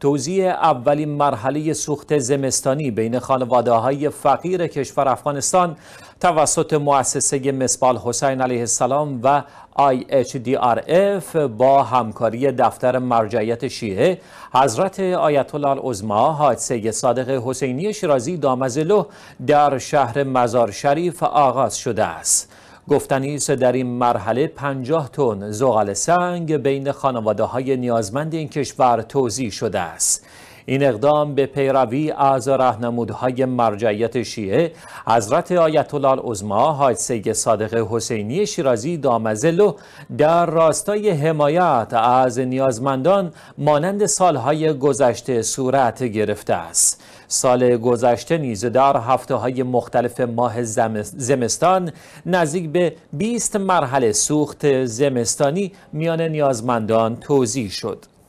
توزیع اولین مرحله سوخت زمستانی بین خانواده های فقیر کشور افغانستان توسط مؤسسه مسبال حسین علیه السلام و IHDRF با همکاری دفتر مرجعیت شیعه حضرت آیت الله العظما حاج صادق حسینی شیرازی دامزلو در شهر مزار شریف آغاز شده است. گفتنی است در این مرحله 50 تن زغال سنگ بین خانواده های نیازمند این کشور توضیح شده است این اقدام به پیروی از راهنمودهای مرجعیت شیعه حضرت آیت الله عظما حاج سید صادق حسینی شیرازی دامزلو در راستای حمایت از نیازمندان مانند سالهای گذشته صورت گرفته است سال گذشته نیز در هفته های مختلف ماه زمستان نزدیک به 20 مرحله سوخت زمستانی میان نیازمندان توضیح شد